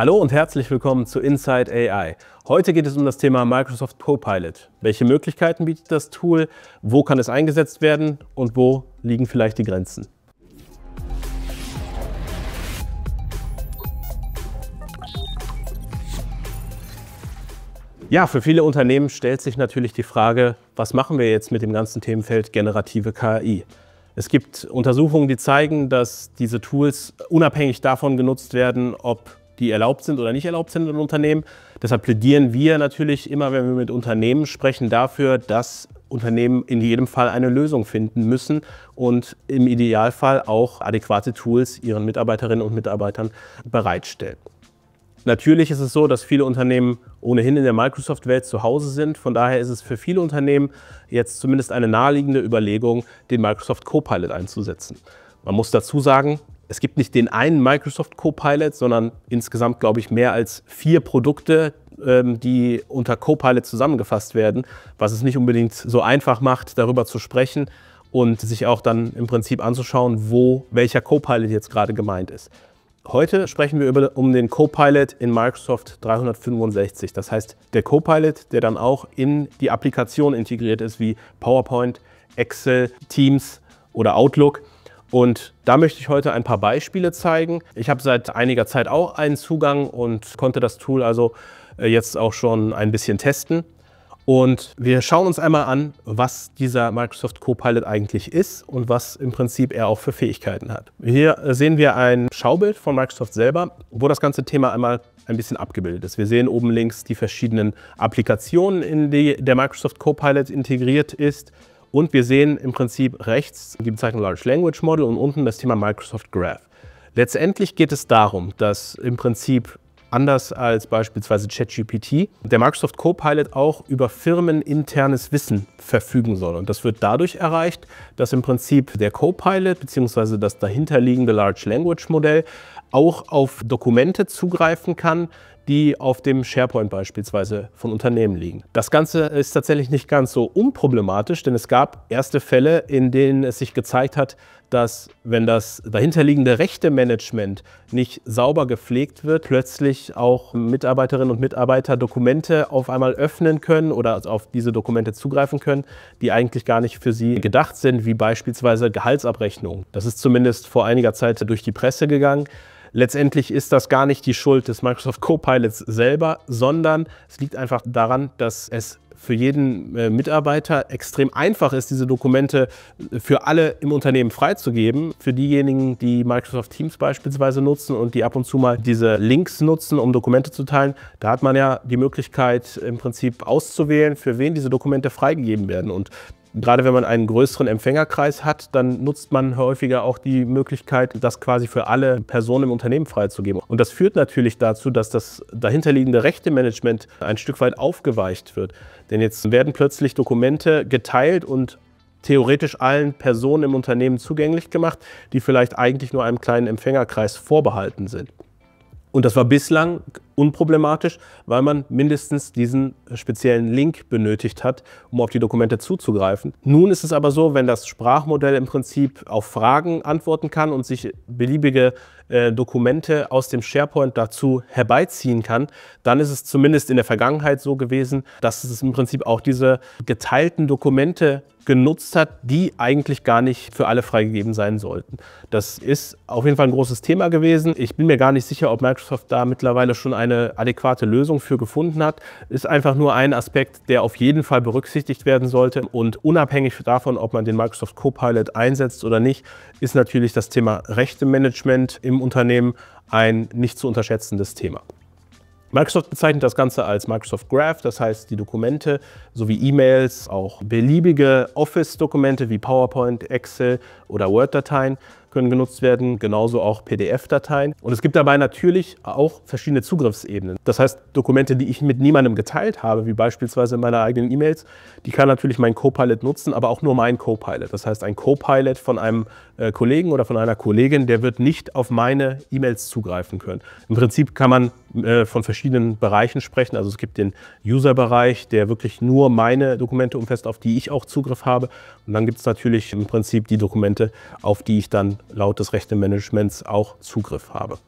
Hallo und herzlich willkommen zu Inside AI. Heute geht es um das Thema Microsoft Copilot. Welche Möglichkeiten bietet das Tool? Wo kann es eingesetzt werden? Und wo liegen vielleicht die Grenzen? Ja, für viele Unternehmen stellt sich natürlich die Frage, was machen wir jetzt mit dem ganzen Themenfeld generative KI? Es gibt Untersuchungen, die zeigen, dass diese Tools unabhängig davon genutzt werden, ob die erlaubt sind oder nicht erlaubt sind in Unternehmen. Deshalb plädieren wir natürlich immer, wenn wir mit Unternehmen sprechen, dafür, dass Unternehmen in jedem Fall eine Lösung finden müssen und im Idealfall auch adäquate Tools ihren Mitarbeiterinnen und Mitarbeitern bereitstellen. Natürlich ist es so, dass viele Unternehmen ohnehin in der Microsoft-Welt zu Hause sind. Von daher ist es für viele Unternehmen jetzt zumindest eine naheliegende Überlegung, den Microsoft Copilot einzusetzen. Man muss dazu sagen, es gibt nicht den einen Microsoft Copilot, sondern insgesamt, glaube ich, mehr als vier Produkte, ähm, die unter Copilot zusammengefasst werden, was es nicht unbedingt so einfach macht, darüber zu sprechen und sich auch dann im Prinzip anzuschauen, wo welcher Copilot jetzt gerade gemeint ist. Heute sprechen wir über, um den Copilot in Microsoft 365. Das heißt, der Copilot, der dann auch in die Applikation integriert ist, wie PowerPoint, Excel, Teams oder Outlook und da möchte ich heute ein paar Beispiele zeigen. Ich habe seit einiger Zeit auch einen Zugang und konnte das Tool also äh, jetzt auch schon ein bisschen testen. Und wir schauen uns einmal an, was dieser Microsoft Copilot eigentlich ist und was im Prinzip er auch für Fähigkeiten hat. Hier äh, sehen wir ein Schaubild von Microsoft selber, wo das ganze Thema einmal ein bisschen abgebildet ist. Wir sehen oben links die verschiedenen Applikationen, in die der Microsoft Copilot integriert ist. Und wir sehen im Prinzip rechts die Bezeichnung Large Language Model und unten das Thema Microsoft Graph. Letztendlich geht es darum, dass im Prinzip anders als beispielsweise ChatGPT, der Microsoft Copilot auch über firmeninternes Wissen verfügen soll. Und das wird dadurch erreicht, dass im Prinzip der Copilot bzw. das dahinterliegende Large Language Modell auch auf Dokumente zugreifen kann, die auf dem SharePoint beispielsweise von Unternehmen liegen. Das Ganze ist tatsächlich nicht ganz so unproblematisch, denn es gab erste Fälle, in denen es sich gezeigt hat, dass wenn das dahinterliegende Rechtemanagement nicht sauber gepflegt wird, plötzlich auch Mitarbeiterinnen und Mitarbeiter Dokumente auf einmal öffnen können oder also auf diese Dokumente zugreifen können, die eigentlich gar nicht für sie gedacht sind, wie beispielsweise Gehaltsabrechnungen. Das ist zumindest vor einiger Zeit durch die Presse gegangen. Letztendlich ist das gar nicht die Schuld des Microsoft Copilots selber, sondern es liegt einfach daran, dass es für jeden äh, Mitarbeiter extrem einfach ist, diese Dokumente äh, für alle im Unternehmen freizugeben. Für diejenigen, die Microsoft Teams beispielsweise nutzen und die ab und zu mal diese Links nutzen, um Dokumente zu teilen, da hat man ja die Möglichkeit im Prinzip auszuwählen, für wen diese Dokumente freigegeben werden. Und Gerade wenn man einen größeren Empfängerkreis hat, dann nutzt man häufiger auch die Möglichkeit, das quasi für alle Personen im Unternehmen freizugeben. Und das führt natürlich dazu, dass das dahinterliegende Rechtemanagement ein Stück weit aufgeweicht wird. Denn jetzt werden plötzlich Dokumente geteilt und theoretisch allen Personen im Unternehmen zugänglich gemacht, die vielleicht eigentlich nur einem kleinen Empfängerkreis vorbehalten sind. Und das war bislang unproblematisch, weil man mindestens diesen speziellen Link benötigt hat, um auf die Dokumente zuzugreifen. Nun ist es aber so, wenn das Sprachmodell im Prinzip auf Fragen antworten kann und sich beliebige äh, Dokumente aus dem SharePoint dazu herbeiziehen kann, dann ist es zumindest in der Vergangenheit so gewesen, dass es im Prinzip auch diese geteilten Dokumente genutzt hat, die eigentlich gar nicht für alle freigegeben sein sollten. Das ist auf jeden Fall ein großes Thema gewesen. Ich bin mir gar nicht sicher, ob Microsoft da mittlerweile schon eine adäquate Lösung für gefunden hat. Ist einfach nur ein Aspekt, der auf jeden Fall berücksichtigt werden sollte. Und unabhängig davon, ob man den Microsoft Copilot einsetzt oder nicht, ist natürlich das Thema Rechtemanagement im Unternehmen ein nicht zu unterschätzendes Thema. Microsoft bezeichnet das Ganze als Microsoft Graph, das heißt die Dokumente sowie E-Mails, auch beliebige Office-Dokumente wie PowerPoint, Excel oder Word-Dateien können genutzt werden, genauso auch PDF-Dateien. Und es gibt dabei natürlich auch verschiedene Zugriffsebenen. Das heißt, Dokumente, die ich mit niemandem geteilt habe, wie beispielsweise meine eigenen E-Mails, die kann natürlich mein Copilot nutzen, aber auch nur mein Copilot. Das heißt, ein Copilot von einem äh, Kollegen oder von einer Kollegin, der wird nicht auf meine E-Mails zugreifen können. Im Prinzip kann man äh, von verschiedenen Bereichen sprechen. Also es gibt den User-Bereich, der wirklich nur meine Dokumente umfasst, auf die ich auch Zugriff habe. Und dann gibt es natürlich im Prinzip die Dokumente, auf die ich dann laut des Rechtemanagements auch Zugriff habe.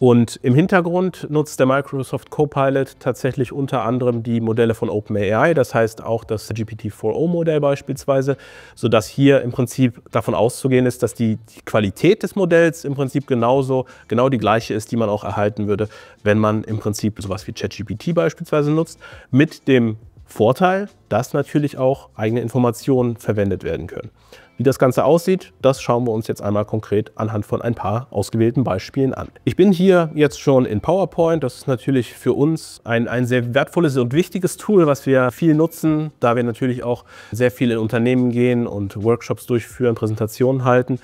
Und im Hintergrund nutzt der Microsoft Copilot tatsächlich unter anderem die Modelle von OpenAI, das heißt auch das GPT-40-Modell beispielsweise, sodass hier im Prinzip davon auszugehen ist, dass die, die, Qualität des Modells im Prinzip genauso, genau die gleiche ist, die man auch erhalten würde, wenn man im Prinzip sowas wie ChatGPT beispielsweise nutzt, mit dem Vorteil, dass natürlich auch eigene Informationen verwendet werden können. Wie das Ganze aussieht, das schauen wir uns jetzt einmal konkret anhand von ein paar ausgewählten Beispielen an. Ich bin hier jetzt schon in PowerPoint. Das ist natürlich für uns ein, ein sehr wertvolles und wichtiges Tool, was wir viel nutzen, da wir natürlich auch sehr viel in Unternehmen gehen und Workshops durchführen, Präsentationen halten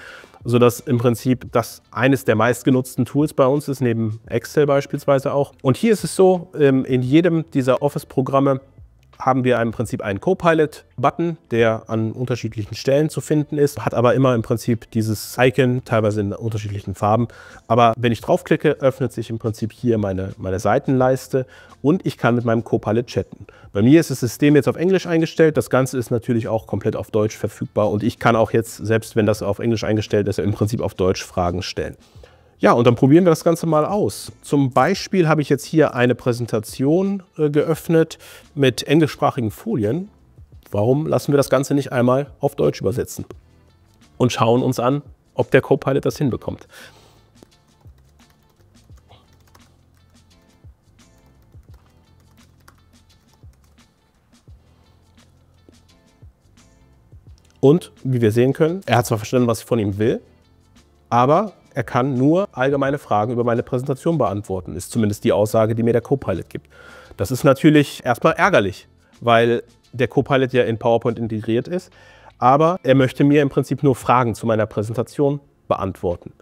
sodass im Prinzip das eines der meistgenutzten Tools bei uns ist, neben Excel beispielsweise auch. Und hier ist es so, ähm, in jedem dieser Office-Programme haben wir im Prinzip einen Copilot-Button, der an unterschiedlichen Stellen zu finden ist, hat aber immer im Prinzip dieses Icon, teilweise in unterschiedlichen Farben. Aber wenn ich draufklicke, öffnet sich im Prinzip hier meine, meine Seitenleiste und ich kann mit meinem Copilot chatten. Bei mir ist das System jetzt auf Englisch eingestellt. Das Ganze ist natürlich auch komplett auf Deutsch verfügbar und ich kann auch jetzt, selbst wenn das auf Englisch eingestellt ist, im Prinzip auf Deutsch Fragen stellen. Ja, und dann probieren wir das Ganze mal aus. Zum Beispiel habe ich jetzt hier eine Präsentation äh, geöffnet mit englischsprachigen Folien. Warum lassen wir das Ganze nicht einmal auf Deutsch übersetzen? Und schauen uns an, ob der Copilot das hinbekommt. Und wie wir sehen können, er hat zwar verstanden, was ich von ihm will, aber er kann nur allgemeine Fragen über meine Präsentation beantworten, ist zumindest die Aussage, die mir der Copilot gibt. Das ist natürlich erstmal ärgerlich, weil der Copilot ja in PowerPoint integriert ist, aber er möchte mir im Prinzip nur Fragen zu meiner Präsentation beantworten.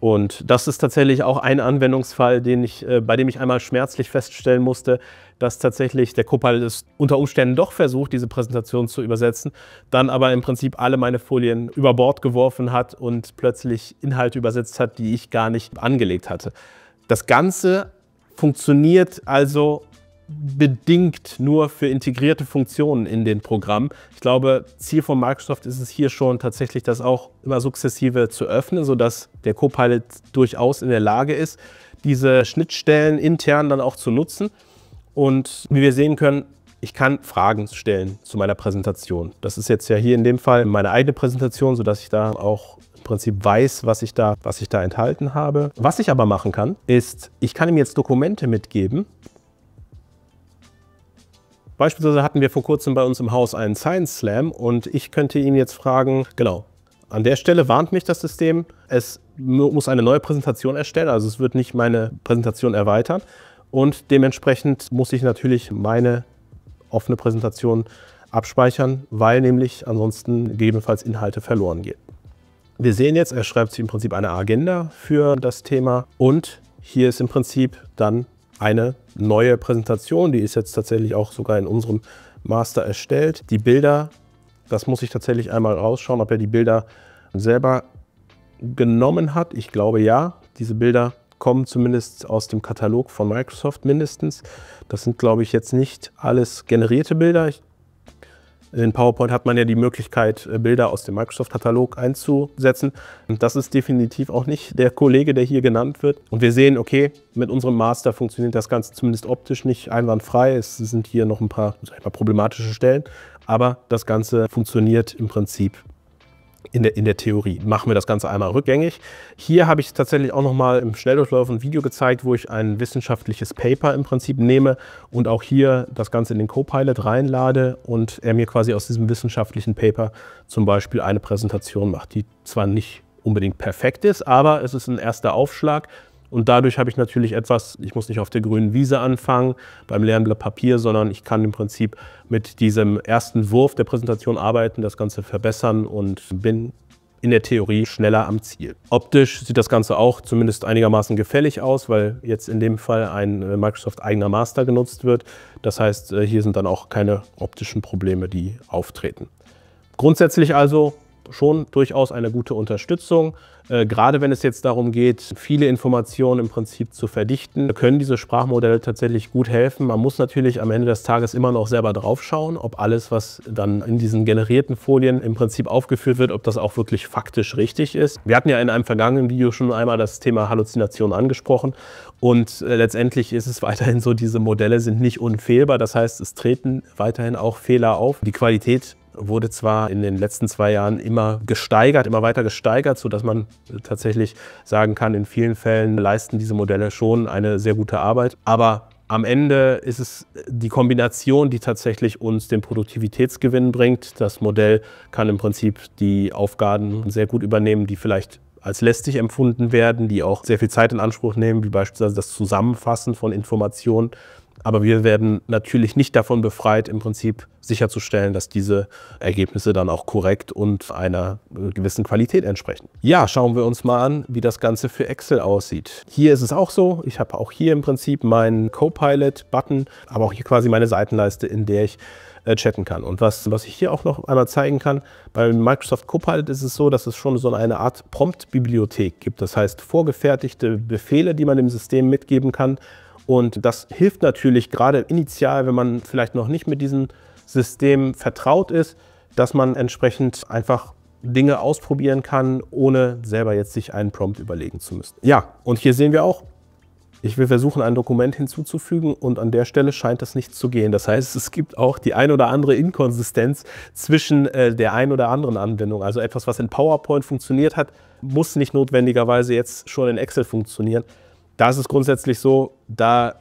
Und das ist tatsächlich auch ein Anwendungsfall, den ich, äh, bei dem ich einmal schmerzlich feststellen musste, dass tatsächlich der Copilot es unter Umständen doch versucht, diese Präsentation zu übersetzen, dann aber im Prinzip alle meine Folien über Bord geworfen hat und plötzlich Inhalte übersetzt hat, die ich gar nicht angelegt hatte. Das Ganze funktioniert also bedingt nur für integrierte Funktionen in den Programmen. Ich glaube, Ziel von Microsoft ist es hier schon tatsächlich, das auch immer sukzessive zu öffnen, sodass der Copilot durchaus in der Lage ist, diese Schnittstellen intern dann auch zu nutzen. Und wie wir sehen können, ich kann Fragen stellen zu meiner Präsentation. Das ist jetzt ja hier in dem Fall meine eigene Präsentation, sodass ich da auch im Prinzip weiß, was ich, da, was ich da enthalten habe. Was ich aber machen kann, ist, ich kann ihm jetzt Dokumente mitgeben, Beispielsweise hatten wir vor kurzem bei uns im Haus einen Science Slam und ich könnte ihn jetzt fragen, genau, an der Stelle warnt mich das System, es muss eine neue Präsentation erstellen, also es wird nicht meine Präsentation erweitern und dementsprechend muss ich natürlich meine offene Präsentation abspeichern, weil nämlich ansonsten gegebenenfalls Inhalte verloren gehen. Wir sehen jetzt, er schreibt sich im Prinzip eine Agenda für das Thema und hier ist im Prinzip dann eine neue Präsentation. Die ist jetzt tatsächlich auch sogar in unserem Master erstellt. Die Bilder, das muss ich tatsächlich einmal rausschauen, ob er die Bilder selber genommen hat. Ich glaube ja, diese Bilder kommen zumindest aus dem Katalog von Microsoft mindestens. Das sind, glaube ich, jetzt nicht alles generierte Bilder. Ich in PowerPoint hat man ja die Möglichkeit, äh, Bilder aus dem Microsoft-Katalog einzusetzen. Und das ist definitiv auch nicht der Kollege, der hier genannt wird. Und wir sehen, okay, mit unserem Master funktioniert das Ganze zumindest optisch nicht einwandfrei. Es sind hier noch ein paar mal, problematische Stellen, aber das Ganze funktioniert im Prinzip in der, in der Theorie. Machen wir das Ganze einmal rückgängig. Hier habe ich tatsächlich auch nochmal im Schnelldurchlauf ein Video gezeigt, wo ich ein wissenschaftliches Paper im Prinzip nehme und auch hier das Ganze in den Copilot reinlade und er mir quasi aus diesem wissenschaftlichen Paper zum Beispiel eine Präsentation macht, die zwar nicht unbedingt perfekt ist, aber es ist ein erster Aufschlag und dadurch habe ich natürlich etwas, ich muss nicht auf der grünen Wiese anfangen beim leeren Blatt Papier, sondern ich kann im Prinzip mit diesem ersten Wurf der Präsentation arbeiten, das Ganze verbessern und bin in der Theorie schneller am Ziel. Optisch sieht das Ganze auch zumindest einigermaßen gefällig aus, weil jetzt in dem Fall ein äh, Microsoft eigener Master genutzt wird. Das heißt, äh, hier sind dann auch keine optischen Probleme, die auftreten. Grundsätzlich also schon durchaus eine gute Unterstützung. Äh, gerade wenn es jetzt darum geht, viele Informationen im Prinzip zu verdichten, können diese Sprachmodelle tatsächlich gut helfen. Man muss natürlich am Ende des Tages immer noch selber draufschauen, ob alles, was dann in diesen generierten Folien im Prinzip aufgeführt wird, ob das auch wirklich faktisch richtig ist. Wir hatten ja in einem vergangenen Video schon einmal das Thema Halluzination angesprochen und äh, letztendlich ist es weiterhin so, diese Modelle sind nicht unfehlbar. Das heißt, es treten weiterhin auch Fehler auf. Die Qualität wurde zwar in den letzten zwei Jahren immer gesteigert, immer weiter gesteigert, sodass man tatsächlich sagen kann, in vielen Fällen leisten diese Modelle schon eine sehr gute Arbeit. Aber am Ende ist es die Kombination, die tatsächlich uns den Produktivitätsgewinn bringt. Das Modell kann im Prinzip die Aufgaben sehr gut übernehmen, die vielleicht als lästig empfunden werden, die auch sehr viel Zeit in Anspruch nehmen, wie beispielsweise das Zusammenfassen von Informationen. Aber wir werden natürlich nicht davon befreit, im Prinzip sicherzustellen, dass diese Ergebnisse dann auch korrekt und einer gewissen Qualität entsprechen. Ja, schauen wir uns mal an, wie das Ganze für Excel aussieht. Hier ist es auch so. Ich habe auch hier im Prinzip meinen Copilot-Button, aber auch hier quasi meine Seitenleiste, in der ich äh, chatten kann. Und was, was ich hier auch noch einmal zeigen kann, bei Microsoft Copilot ist es so, dass es schon so eine Art Prompt-Bibliothek gibt. Das heißt, vorgefertigte Befehle, die man dem System mitgeben kann, und das hilft natürlich gerade initial, wenn man vielleicht noch nicht mit diesem System vertraut ist, dass man entsprechend einfach Dinge ausprobieren kann, ohne selber jetzt sich einen Prompt überlegen zu müssen. Ja, und hier sehen wir auch, ich will versuchen, ein Dokument hinzuzufügen und an der Stelle scheint das nicht zu gehen. Das heißt, es gibt auch die ein oder andere Inkonsistenz zwischen äh, der ein oder anderen Anwendung. Also etwas, was in PowerPoint funktioniert hat, muss nicht notwendigerweise jetzt schon in Excel funktionieren. Da ist es grundsätzlich so, da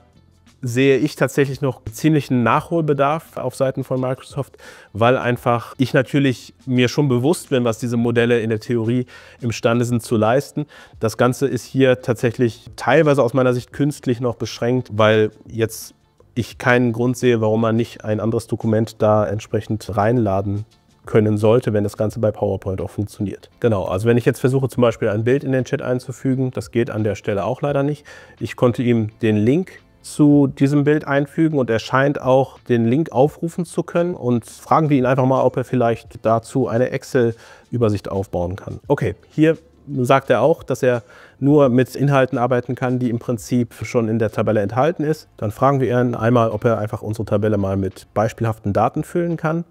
sehe ich tatsächlich noch ziemlichen Nachholbedarf auf Seiten von Microsoft, weil einfach ich natürlich mir schon bewusst bin, was diese Modelle in der Theorie imstande sind zu leisten. Das Ganze ist hier tatsächlich teilweise aus meiner Sicht künstlich noch beschränkt, weil jetzt ich keinen Grund sehe, warum man nicht ein anderes Dokument da entsprechend reinladen können sollte, wenn das Ganze bei PowerPoint auch funktioniert. Genau, also wenn ich jetzt versuche zum Beispiel ein Bild in den Chat einzufügen, das geht an der Stelle auch leider nicht. Ich konnte ihm den Link zu diesem Bild einfügen und er scheint auch den Link aufrufen zu können und fragen wir ihn einfach mal, ob er vielleicht dazu eine Excel-Übersicht aufbauen kann. Okay, hier sagt er auch, dass er nur mit Inhalten arbeiten kann, die im Prinzip schon in der Tabelle enthalten ist. Dann fragen wir ihn einmal, ob er einfach unsere Tabelle mal mit beispielhaften Daten füllen kann.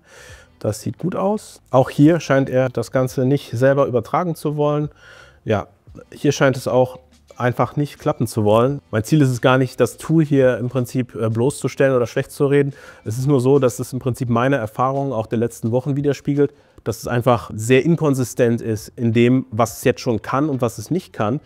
Das sieht gut aus. Auch hier scheint er das Ganze nicht selber übertragen zu wollen. Ja, hier scheint es auch einfach nicht klappen zu wollen. Mein Ziel ist es gar nicht, das Tool hier im Prinzip äh, bloßzustellen oder schlecht zu reden. Es ist nur so, dass es im Prinzip meine Erfahrungen auch der letzten Wochen widerspiegelt, dass es einfach sehr inkonsistent ist in dem, was es jetzt schon kann und was es nicht kann.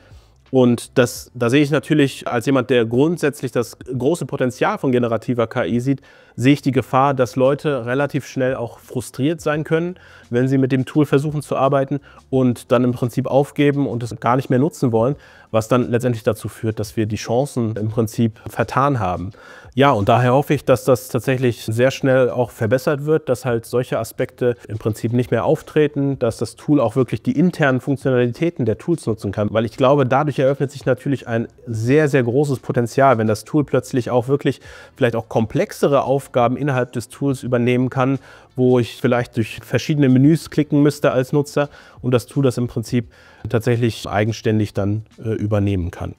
Und das, da sehe ich natürlich als jemand, der grundsätzlich das große Potenzial von generativer KI sieht, sehe ich die Gefahr, dass Leute relativ schnell auch frustriert sein können, wenn sie mit dem Tool versuchen zu arbeiten und dann im Prinzip aufgeben und es gar nicht mehr nutzen wollen, was dann letztendlich dazu führt, dass wir die Chancen im Prinzip vertan haben. Ja, und daher hoffe ich, dass das tatsächlich sehr schnell auch verbessert wird, dass halt solche Aspekte im Prinzip nicht mehr auftreten, dass das Tool auch wirklich die internen Funktionalitäten der Tools nutzen kann, weil ich glaube, dadurch eröffnet sich natürlich ein sehr, sehr großes Potenzial, wenn das Tool plötzlich auch wirklich vielleicht auch komplexere Aufgaben Aufgaben innerhalb des Tools übernehmen kann, wo ich vielleicht durch verschiedene Menüs klicken müsste als Nutzer und das Tool das im Prinzip tatsächlich eigenständig dann äh, übernehmen kann.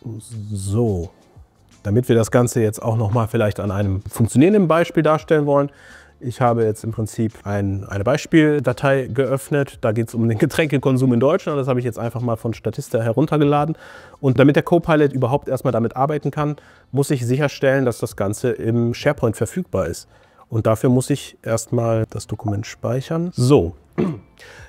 So, damit wir das Ganze jetzt auch nochmal vielleicht an einem funktionierenden Beispiel darstellen wollen, ich habe jetzt im Prinzip ein, eine Beispieldatei geöffnet. Da geht es um den Getränkekonsum in Deutschland. Das habe ich jetzt einfach mal von Statista heruntergeladen. Und damit der Copilot überhaupt erstmal damit arbeiten kann, muss ich sicherstellen, dass das Ganze im SharePoint verfügbar ist. Und dafür muss ich erstmal das Dokument speichern. So.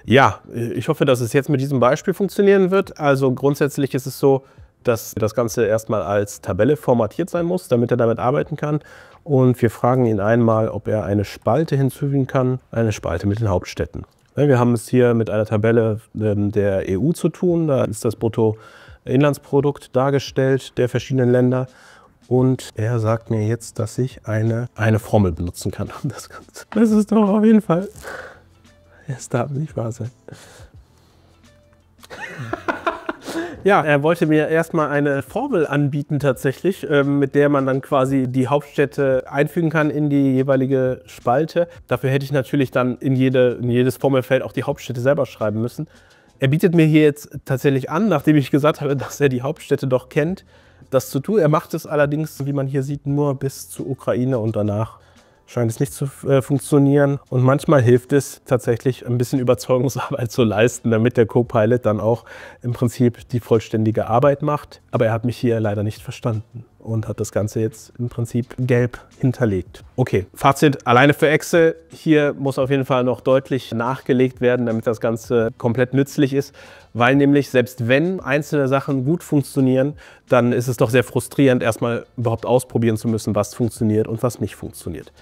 Ja, ich hoffe, dass es jetzt mit diesem Beispiel funktionieren wird. Also grundsätzlich ist es so, dass das Ganze erstmal als Tabelle formatiert sein muss, damit er damit arbeiten kann. Und wir fragen ihn einmal, ob er eine Spalte hinzufügen kann, eine Spalte mit den Hauptstädten. Wir haben es hier mit einer Tabelle ähm, der EU zu tun. Da ist das Bruttoinlandsprodukt dargestellt der verschiedenen Länder. Und er sagt mir jetzt, dass ich eine, eine Formel benutzen kann, das Ganze. Das ist doch auf jeden Fall. Es darf nicht wahr sein. Ja, er wollte mir erstmal eine Formel anbieten tatsächlich, ähm, mit der man dann quasi die Hauptstädte einfügen kann in die jeweilige Spalte. Dafür hätte ich natürlich dann in, jede, in jedes Formelfeld auch die Hauptstädte selber schreiben müssen. Er bietet mir hier jetzt tatsächlich an, nachdem ich gesagt habe, dass er die Hauptstädte doch kennt, das zu tun. Er macht es allerdings, wie man hier sieht, nur bis zur Ukraine und danach scheint es nicht zu äh, funktionieren. Und manchmal hilft es tatsächlich, ein bisschen Überzeugungsarbeit zu leisten, damit der Co-Pilot dann auch im Prinzip die vollständige Arbeit macht. Aber er hat mich hier leider nicht verstanden und hat das Ganze jetzt im Prinzip gelb hinterlegt. Okay, Fazit alleine für Excel. Hier muss auf jeden Fall noch deutlich nachgelegt werden, damit das Ganze komplett nützlich ist. Weil nämlich selbst wenn einzelne Sachen gut funktionieren, dann ist es doch sehr frustrierend, erstmal überhaupt ausprobieren zu müssen, was funktioniert und was nicht funktioniert.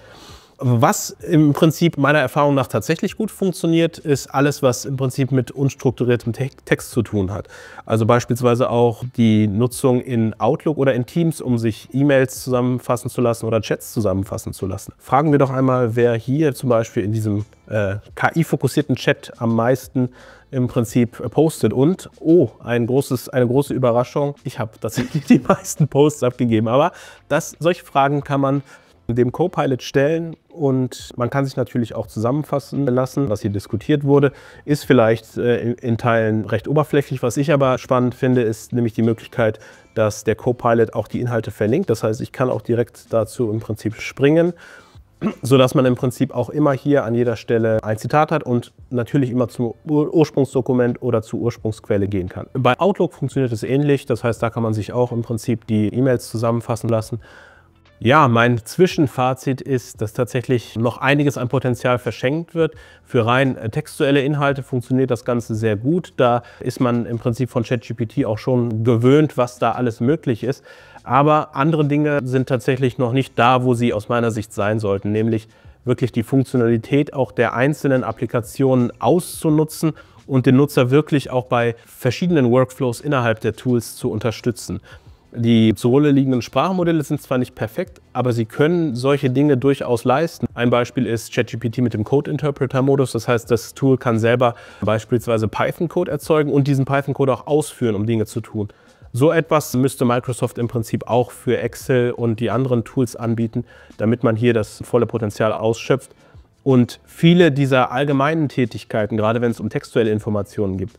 Was im Prinzip meiner Erfahrung nach tatsächlich gut funktioniert, ist alles, was im Prinzip mit unstrukturiertem Text zu tun hat. Also beispielsweise auch die Nutzung in Outlook oder in Teams, um sich E-Mails zusammenfassen zu lassen oder Chats zusammenfassen zu lassen. Fragen wir doch einmal, wer hier zum Beispiel in diesem äh, KI-fokussierten Chat am meisten im Prinzip postet. Und, oh, ein großes, eine große Überraschung, ich habe tatsächlich die meisten Posts abgegeben. Aber das, solche Fragen kann man dem Copilot stellen und man kann sich natürlich auch zusammenfassen lassen, was hier diskutiert wurde. Ist vielleicht äh, in Teilen recht oberflächlich. Was ich aber spannend finde, ist nämlich die Möglichkeit, dass der Copilot auch die Inhalte verlinkt. Das heißt, ich kann auch direkt dazu im Prinzip springen sodass man im Prinzip auch immer hier an jeder Stelle ein Zitat hat und natürlich immer zum Ur Ursprungsdokument oder zur Ursprungsquelle gehen kann. Bei Outlook funktioniert es ähnlich, das heißt, da kann man sich auch im Prinzip die E-Mails zusammenfassen lassen ja, mein Zwischenfazit ist, dass tatsächlich noch einiges an Potenzial verschenkt wird. Für rein äh, textuelle Inhalte funktioniert das Ganze sehr gut. Da ist man im Prinzip von ChatGPT auch schon gewöhnt, was da alles möglich ist. Aber andere Dinge sind tatsächlich noch nicht da, wo sie aus meiner Sicht sein sollten, nämlich wirklich die Funktionalität auch der einzelnen Applikationen auszunutzen und den Nutzer wirklich auch bei verschiedenen Workflows innerhalb der Tools zu unterstützen. Die zugrunde liegenden Sprachmodelle sind zwar nicht perfekt, aber sie können solche Dinge durchaus leisten. Ein Beispiel ist ChatGPT mit dem Code-Interpreter-Modus. Das heißt, das Tool kann selber beispielsweise Python-Code erzeugen und diesen Python-Code auch ausführen, um Dinge zu tun. So etwas müsste Microsoft im Prinzip auch für Excel und die anderen Tools anbieten, damit man hier das volle Potenzial ausschöpft und viele dieser allgemeinen Tätigkeiten, gerade wenn es um textuelle Informationen geht,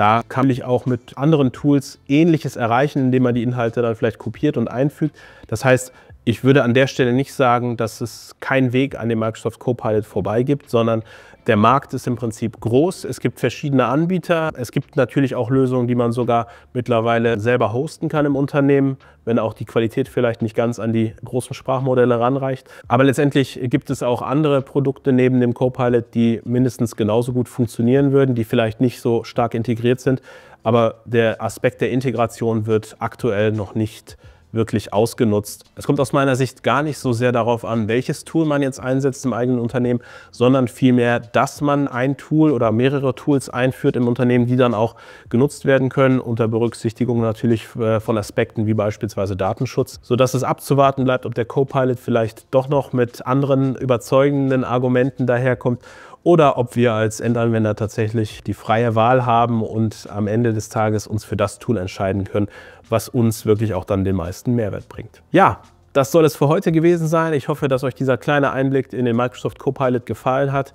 da kann ich auch mit anderen Tools Ähnliches erreichen, indem man die Inhalte dann vielleicht kopiert und einfügt. Das heißt, ich würde an der Stelle nicht sagen, dass es keinen Weg an dem Microsoft Copilot vorbei gibt, sondern der Markt ist im Prinzip groß. Es gibt verschiedene Anbieter. Es gibt natürlich auch Lösungen, die man sogar mittlerweile selber hosten kann im Unternehmen, wenn auch die Qualität vielleicht nicht ganz an die großen Sprachmodelle ranreicht. Aber letztendlich gibt es auch andere Produkte neben dem Copilot, die mindestens genauso gut funktionieren würden, die vielleicht nicht so stark integriert sind. Aber der Aspekt der Integration wird aktuell noch nicht wirklich ausgenutzt. Es kommt aus meiner Sicht gar nicht so sehr darauf an, welches Tool man jetzt einsetzt im eigenen Unternehmen, sondern vielmehr, dass man ein Tool oder mehrere Tools einführt im Unternehmen, die dann auch genutzt werden können, unter Berücksichtigung natürlich äh, von Aspekten wie beispielsweise Datenschutz, sodass es abzuwarten bleibt, ob der Copilot vielleicht doch noch mit anderen überzeugenden Argumenten daherkommt oder ob wir als Endanwender tatsächlich die freie Wahl haben und am Ende des Tages uns für das Tool entscheiden können, was uns wirklich auch dann den meisten Mehrwert bringt. Ja, das soll es für heute gewesen sein. Ich hoffe, dass euch dieser kleine Einblick in den Microsoft Copilot gefallen hat.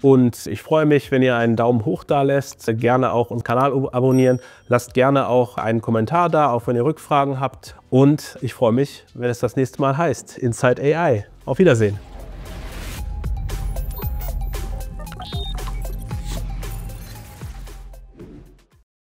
Und ich freue mich, wenn ihr einen Daumen hoch da lässt, gerne auch unseren Kanal abonnieren, lasst gerne auch einen Kommentar da, auch wenn ihr Rückfragen habt. Und ich freue mich, wenn es das nächste Mal heißt Inside AI. Auf Wiedersehen.